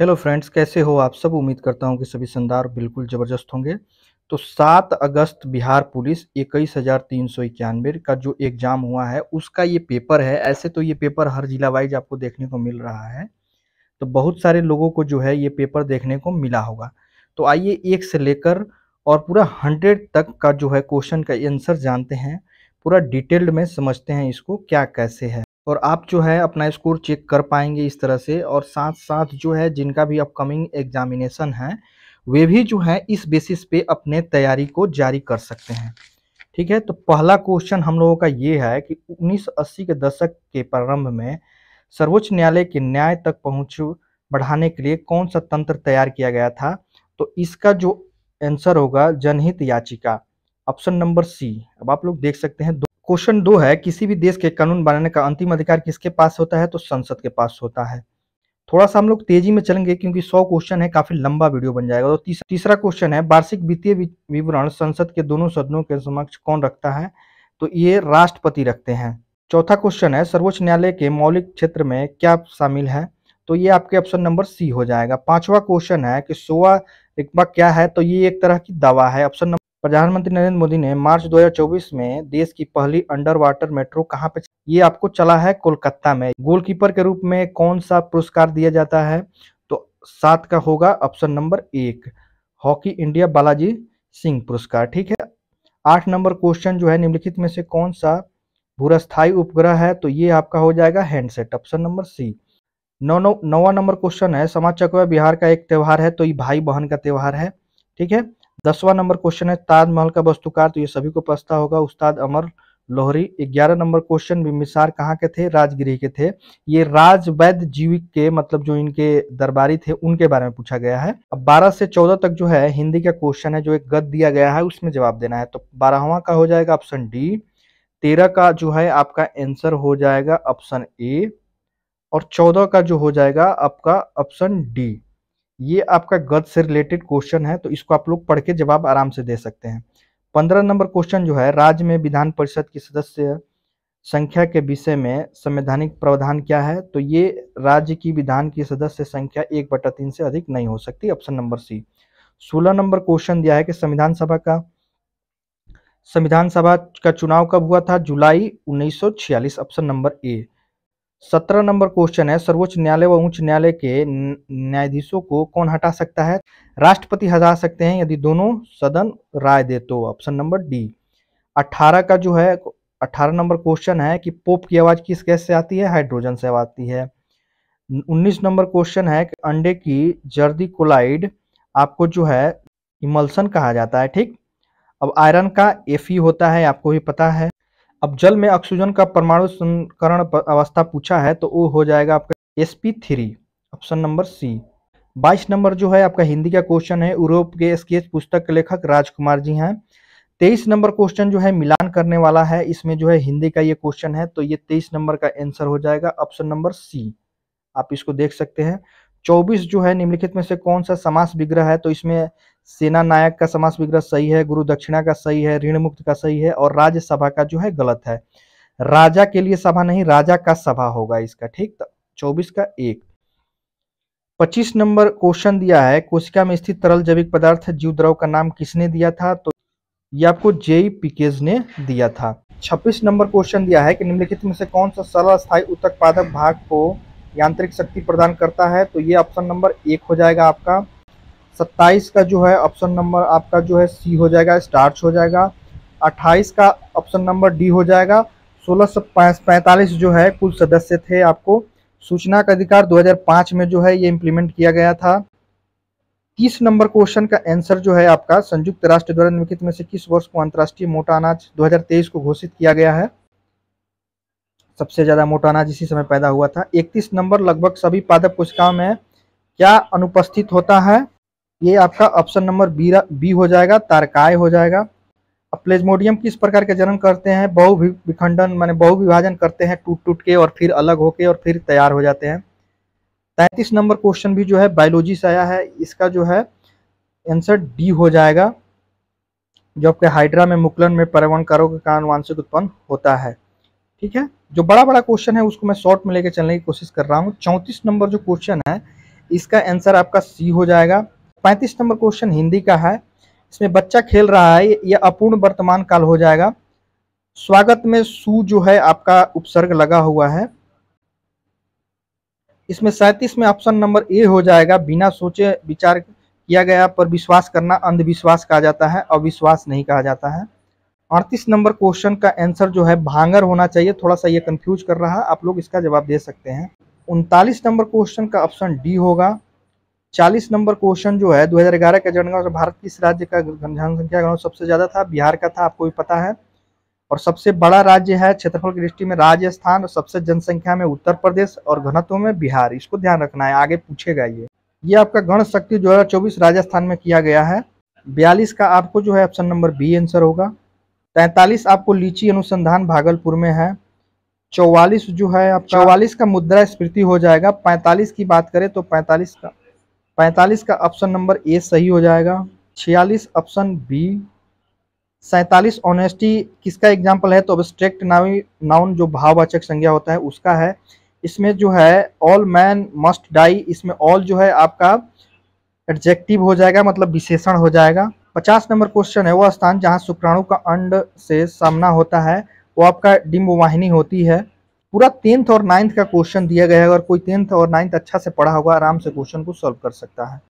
hello friends कैसे हो आप सब उम्मीद करता हूं कि सभी शानदार बिल्कुल ज़बरदस्त होंगे तो 7 अगस्त बिहार पुलिस इक्कीस हज़ार तीन सौ इक्यानवे का जो एग्ज़ाम हुआ है उसका ये पेपर है ऐसे तो ये पेपर हर जिला वाइज आपको देखने को मिल रहा है तो बहुत सारे लोगों को जो है ये पेपर देखने को मिला होगा तो आइए एक से लेकर और पूरा हंड्रेड तक का जो है क्वेश्चन का आंसर जानते हैं पूरा डिटेल्ड में समझते हैं इसको क्या कैसे है और आप जो है अपना स्कोर चेक कर पाएंगे इस तरह से और साथ साथ जो है जिनका भी अपकमिंग एग्जामिनेशन है वे भी जो है इस बेसिस पे अपने तैयारी को जारी कर सकते हैं ठीक है तो पहला क्वेश्चन हम लोगों का ये है कि 1980 के दशक के प्रारंभ में सर्वोच्च न्यायालय के न्याय तक पहुंच बढ़ाने के लिए कौन सा तंत्र तैयार किया गया था तो इसका जो आंसर होगा जनहित याचिका ऑप्शन नंबर सी अब आप लोग देख सकते हैं क्वेश्चन दो है किसी भी देश के कानून बनाने का अंतिम अधिकार किसके पास होता है तो संसद के पास होता है थोड़ा सा हम लोग तेजी में चलेंगे क्योंकि सौ क्वेश्चन है काफी लंबा वीडियो बन जाएगा तो तीसरा क्वेश्चन है वार्षिक वित्तीय विवरण संसद के दोनों सदनों के समक्ष कौन रखता है तो ये राष्ट्रपति रखते हैं चौथा क्वेश्चन है सर्वोच्च न्यायालय के मौलिक क्षेत्र में क्या शामिल है तो ये आपके ऑप्शन नंबर सी हो जाएगा पांचवा क्वेश्चन है कि सोवा रिकबा क्या है तो ये एक तरह की दवा है ऑप्शन प्रधानमंत्री नरेंद्र मोदी ने मार्च 2024 में देश की पहली अंडर वाटर मेट्रो कहाँ पे ये आपको चला है कोलकाता में गोलकीपर के रूप में कौन सा पुरस्कार दिया जाता है तो सात का होगा ऑप्शन नंबर एक हॉकी इंडिया बालाजी सिंह पुरस्कार ठीक है आठ नंबर क्वेश्चन जो है निम्नलिखित में से कौन सा भूरस्थायी उपग्रह है तो ये आपका हो जाएगा हैंडसेट ऑप्शन नंबर सी नौ नौ नौवा नंबर क्वेश्चन है समाज चक्र बिहार का एक त्यौहार है तो ये भाई बहन का त्यौहार है ठीक है दसवां नंबर क्वेश्चन है ताजमहल का वस्तुकार तो ये सभी को पछता होगा उस्ताद अमर लोहरी ग्यारह नंबर क्वेश्चन बिम्बिसार कहाँ के थे राजगिरी के थे ये राजवैद जीविक के मतलब जो इनके दरबारी थे उनके बारे में पूछा गया है अब 12 से 14 तक जो है हिंदी का क्वेश्चन है जो एक गद दिया गया है उसमें जवाब देना है तो बारहवा का हो जाएगा ऑप्शन डी तेरह का जो है आपका आंसर हो जाएगा ऑप्शन ए और चौदह का जो हो जाएगा आपका ऑप्शन डी ये आपका गद से रिलेटेड क्वेश्चन है तो इसको आप लोग पढ़ के जवाब आराम से दे सकते हैं पंद्रह नंबर क्वेश्चन जो है राज्य में विधान परिषद की सदस्य संख्या के विषय में संवैधानिक प्रावधान क्या है तो ये राज्य की विधान की सदस्य संख्या एक बटा तीन से अधिक नहीं हो सकती ऑप्शन नंबर सी सोलह नंबर क्वेश्चन दिया है कि संविधान सभा का संविधान सभा का चुनाव कब हुआ था जुलाई उन्नीस ऑप्शन नंबर ए सत्रह नंबर क्वेश्चन है सर्वोच्च न्यायालय व उच्च न्यायालय के न्यायाधीशों को कौन हटा सकता है राष्ट्रपति हटा सकते हैं यदि दोनों सदन राय दे तो ऑप्शन नंबर डी अठारह का जो है अठारह नंबर क्वेश्चन है कि पोप की आवाज किस गैस से आती है हाइड्रोजन से आती है उन्नीस नंबर क्वेश्चन है कि अंडे की जर्दी कोलाइड आपको जो है इमल्सन कहा जाता है ठीक अब आयरन का एफ होता है आपको भी पता है अब जल में ऑक्सीजन का परमाणु संकरण अवस्था पूछा है तो वो हो जाएगा आपका S P three option number C बाईस नंबर जो है आपका हिंदी का क्वेश्चन है यूरोप के स्केच पुस्तक के लेखक राजकुमार जी हैं तेईस नंबर क्वेश्चन जो है मिलान करने वाला है इसमें जो है हिंदी का ये क्वेश्चन है तो ये तेईस नंबर का आंसर हो जाएगा ऑप्शन नंबर सी आप इसको देख सकते हैं चौबीस जो है निम्नलिखित में से कौन सा समास विग्रह है तो इसमें सेना नायक का समास विग्रह सही है गुरु दक्षिणा का सही है ऋण मुक्त का सही है और राज्यसभा का जो है गलत है राजा के लिए सभा नहीं राजा का सभा होगा इसका ठीक तो चौबीस का एक पच्चीस नंबर क्वेश्चन दिया है कोशिका में स्थित तरल जैविक पदार्थ जीव द्रव का नाम किसने दिया था तो ये आपको जेई पिकेज ने दिया था छब्बीस नंबर क्वेश्चन दिया है कि निम्नलिखित में से कौन सा सरल स्थायी उत्तक पादक भाग को यांत्रिक शक्ति प्रदान करता है तो ये ऑप्शन नंबर एक हो जाएगा आपका सत्ताईस का जो है ऑप्शन नंबर आपका जो है सी हो जाएगा स्टार्च हो जाएगा अट्ठाईस का ऑप्शन नंबर डी हो जाएगा सोलह सौ पैंतालीस जो है कुल सदस्य थे आपको सूचना का अधिकार 2005 में जो है ये इम्प्लीमेंट किया गया था तीस नंबर क्वेश्चन का आंसर जो है आपका संयुक्त राष्ट्र द्वारा निम्नलिखित में से किस वर्ष को अंतर्राष्ट्रीय मोटा अनाज 2023 को घोषित किया गया है सबसे ज़्यादा मोटा अनाज इसी समय पैदा हुआ था इकतीस नंबर लगभग सभी पादप कोशिकाओं में क्या अनुपस्थित होता है ये आपका ऑप्शन नंबर बी बी हो जाएगा तारकाय हो जाएगा अब प्लेजमोडियम किस प्रकार के जन्म करते हैं बहु विखंडन माने बहु विभाजन करते हैं टूट टूट के और फिर अलग होके और फिर तैयार हो जाते हैं तैतीस नंबर क्वेश्चन भी जो है बायोलॉजी से आया है इसका जो है आंसर डी हो जाएगा जो आपके हाइड्रा में मुकलन में पर्यावरण कारों के कारण वांशिक उत्पन्न होता है ठीक है जो बड़ा बड़ा क्वेश्चन है उसको मैं शॉर्ट में लेके चलने की कोशिश कर रहा हूँ चौंतीस नंबर जो क्वेश्चन है इसका आंसर आपका सी हो जाएगा पैंतीस नंबर क्वेश्चन हिंदी का है इसमें बच्चा खेल रहा है यह अपूर्ण वर्तमान काल हो जाएगा स्वागत में सु जो है आपका उपसर्ग लगा हुआ है इसमें सैंतीस में ऑप्शन नंबर ए हो जाएगा बिना सोचे विचार किया गया पर विश्वास करना अंधविश्वास कहा जाता है अविश्वास नहीं कहा जाता है अड़तीस नंबर क्वेश्चन का आंसर जो है भांगर होना चाहिए थोड़ा सा ये कंफ्यूज कर रहा है आप लोग इसका जवाब दे सकते हैं उनतालीस नंबर क्वेश्चन का ऑप्शन डी होगा चालीस नंबर क्वेश्चन जो है 2011 का जनगणना भारत किस राज्य का जनसंख्या गणना सबसे ज़्यादा था बिहार का था आपको भी पता है और सबसे बड़ा राज्य है क्षेत्रफल की दृष्टि में राजस्थान और सबसे जनसंख्या में उत्तर प्रदेश और घनत्व में बिहार इसको ध्यान रखना है आगे पूछेगा ये ये आपका गण शक्ति दो राजस्थान में किया गया है बयालीस का आपको जो है ऑप्शन नंबर बी आंसर होगा तैंतालीस आपको लीची अनुसंधान भागलपुर में है चौवालीस जो है आप चौवालीस का मुद्रा स्मृति हो जाएगा पैंतालीस की बात करें तो पैंतालीस का पैंतालीस का ऑप्शन नंबर ए सही हो जाएगा छियालीस ऑप्शन बी सैतालीस ऑनेस्टी किसका एग्जाम्पल है तो स्ट्रेक्ट नावी नाउन जो भाववाचक संज्ञा होता है उसका है इसमें जो है ऑल मैन मस्ट डाई इसमें ऑल जो है आपका एडजेक्टिव हो जाएगा मतलब विशेषण हो जाएगा पचास नंबर क्वेश्चन है वह स्थान जहाँ शुक्राणु का अंड से सामना होता है वो आपका डिम्बवाहिनी होती है पूरा टेंथ और नाइन्थ का क्वेश्चन दिया गया है अगर कोई टेंथ और नाइन्थ अच्छा से पढ़ा होगा आराम से क्वेश्चन को सॉल्व कर सकता है